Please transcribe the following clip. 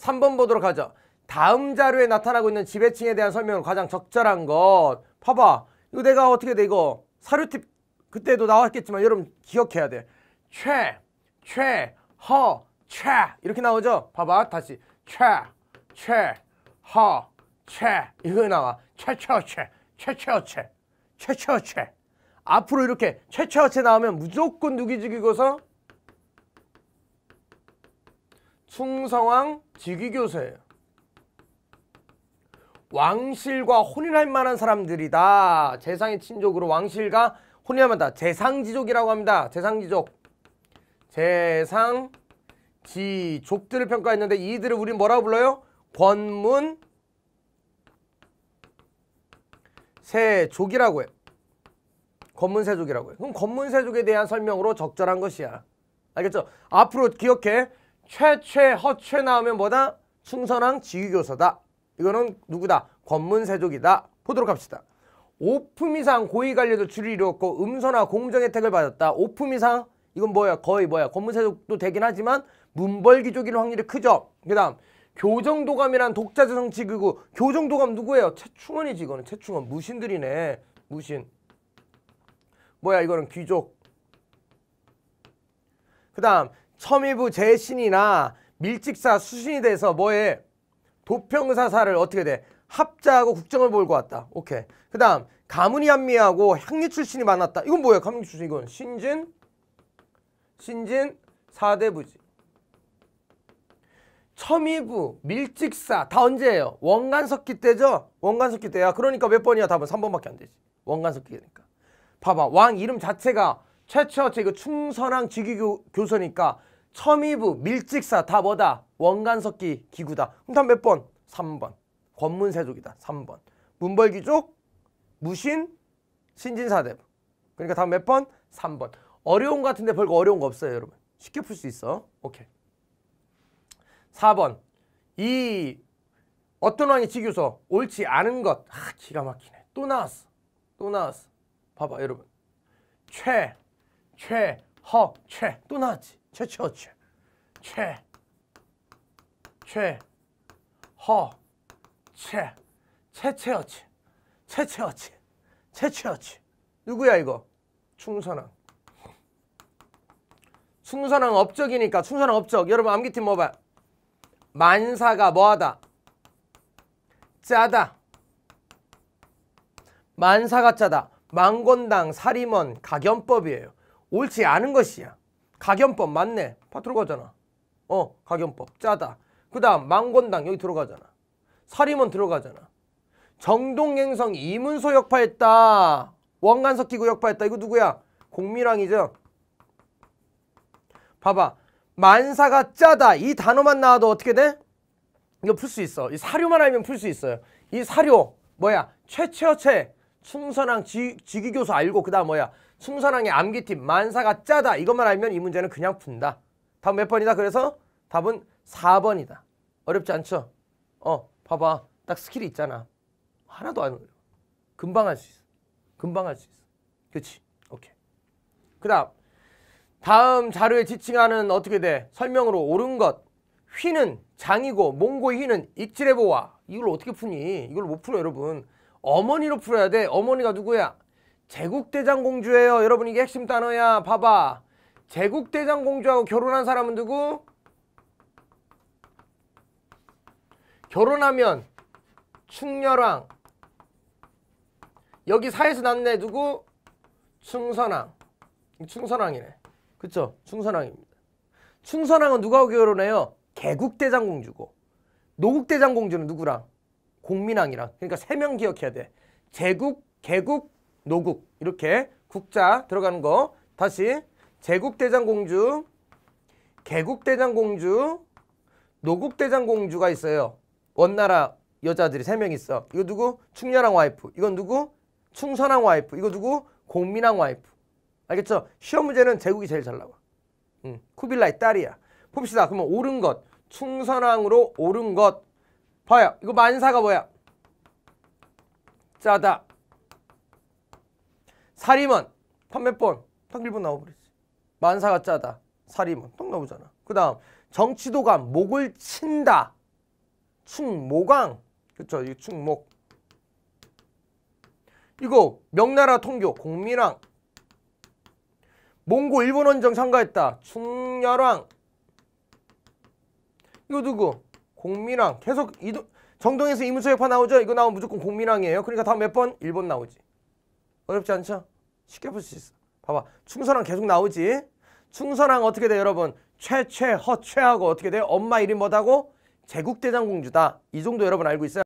3번 보도록 하죠. 다음 자료에 나타나고 있는 지배층에 대한 설명으로 가장 적절한 것. 봐봐. 이거 내가 어떻게 돼 이거. 사료팁 그때도 나왔겠지만 여러분 기억해야 돼. 최, 최, 허, 최 이렇게 나오죠? 봐봐 다시 최, 최, 허, 최 이거 나와. 최최어최, 최최어최, 최 최 최 앞으로 이렇게 최최어최 나오면 무조건 누기 죽이고서 충성왕 직위교세 왕실과 혼인할 만한 사람들이다. 재상의 친족으로 왕실과 혼인합니다. 재상지족이라고 합니다. 재상지족. 재상지족들을 평가했는데 이들을 우리 뭐라고 불러요? 권문 세족이라고 해. 권문세족이라고 해. 그럼 권문세족에 대한 설명으로 적절한 것이야. 알겠죠? 앞으로 기억해. 최최 허최 나오면 뭐다? 충선왕 지휘교서다. 이거는 누구다? 권문세족이다. 보도록 합시다. 오품 이상 고위관료도 줄을 이루고 음서나 공정 혜택을 받았다. 오품 이상 이건 뭐야? 거의 뭐야? 권문세족도 되긴 하지만 문벌귀족일 확률이 크죠. 그 다음 교정도감이란 독자재성 지이고 교정도감 누구예요? 최충원이지 이거는 최충원 무신들이네 무신 뭐야 이거는 귀족 그 다음 섬이부 재신이나 밀직사 수신이 돼서 뭐에 도평사사를 어떻게 돼? 합자하고 국정을 몰고 왔다. 오케이. 그 다음 가문이 한미하고 향리 출신이 많았다 이건 뭐예요? 가문 출신 이건 신진 신진 사대부지 첨이부 밀직사 다 언제예요? 원간석기 때죠? 원간석기 때야. 그러니까 몇 번이야? 답은 3번밖에 안 되지. 원간석기니까. 봐봐 왕 이름 자체가 최초체 이거 그 충선왕 직위 교, 교서니까 첨이부, 밀직사 다 뭐다? 원간석기 기구다. 그럼 답몇 번? 3번. 권문세족이다. 3번. 문벌귀족 무신, 신진사대부. 그러니까 다음 몇 번? 3번. 어려운 것 같은데 별거 어려운 거 없어요, 여러분. 쉽게 풀 수 있어. 오케이. 4번. 이 어떤 왕이 지교서 옳지 않은 것. 아, 기가 막히네. 또 나왔어. 또 나왔어. 봐봐, 여러분. 최, 최, 허, 최. 또 나왔지. 최초치 최, 최, 허, 채, 채채어치, 채채어치, 채채어치. 누구야 이거? 충선왕. 충선왕 업적이니까 충선왕 업적. 여러분 암기팀 뭐봐? 만사가 뭐하다? 짜다. 만사가 짜다. 망건당사림원 가견법이에요. 옳지 않은 것이야. 가견법 맞네. 파 들어가잖아. 어, 가견법. 짜다. 그 다음 망건당 여기 들어가잖아. 사림원 들어가잖아. 정동행성 이문소 역파했다. 원간석기구 역파했다. 이거 누구야? 공미랑이죠. 봐봐. 만사가 짜다. 이 단어만 나와도 어떻게 돼? 이거 풀 수 있어. 이 사료만 알면 풀 수 있어요. 이 사료 뭐야? 최체어체. 충선왕 지기교수 알고 그 다음 뭐야? 숭선왕의 암기팀 만사가 짜다 이것만 알면 이 문제는 그냥 푼다. 답 몇 번이다 그래서 답은 4번이다. 어렵지 않죠? 어 봐봐 딱 스킬이 있잖아. 하나도 안 어려워. 금방 할 수 있어. 금방 할 수 있어. 그치 오케이. 그 다음 다음 자료에 지칭하는 어떻게 돼? 설명으로 옳은 것 휘는 장이고 몽고 휘는 익질해보아 이걸 어떻게 푸니? 이걸 못 풀어 여러분 어머니로 풀어야 돼 어머니가 누구야? 제국대장공주예요. 여러분 이게 핵심 단어야. 봐봐. 제국대장공주하고 결혼한 사람은 누구? 결혼하면 충렬왕 여기 사에서 났네 누구? 충선왕 충선왕이네 그쵸? 충선왕입니다 충선왕은 누가하고 결혼해요? 개국대장공주고 노국대장공주는 누구랑? 공민왕이랑 그러니까 세 명 기억해야 돼 제국, 개국, 노국 이렇게 국자 들어가는 거 다시 제국대장공주 개국대장공주 노국대장공주가 있어요 원나라 여자들이 세 명 있어 이거 누구? 충렬왕 와이프 이건 누구? 충선왕 와이프 이거 누구? 공민왕 와이프 알겠죠? 시험 문제는 제국이 제일 잘 나와 응. 쿠빌라의 딸이야 봅시다 그러면 옳은 것 충선왕으로 옳은 것 봐요 이거 만사가 뭐야? 짜다 사림은 판매번딱일본 나와버리지. 만사가 짜다. 사림은 딱 나오잖아. 그 다음 정치도감 목을 친다. 충모강 그쵸 이 충목 이거 명나라 통교 공민왕 몽고 일본 원정 참가했다 충렬왕 이거 누구 공민왕 계속 이도 정동에서 이문서역파 나오죠 이거 나오면 무조건 공민왕이에요 그러니까 다음 몇 번? 일본 나오지 어렵지 않죠? 쉽게 볼 수 있어. 봐봐. 충선왕 계속 나오지. 충선왕 어떻게 돼 여러분? 최최 허최하고 어떻게 돼 엄마 이름 뭐다고? 제국대장공주다. 이 정도 여러분 알고 있어요?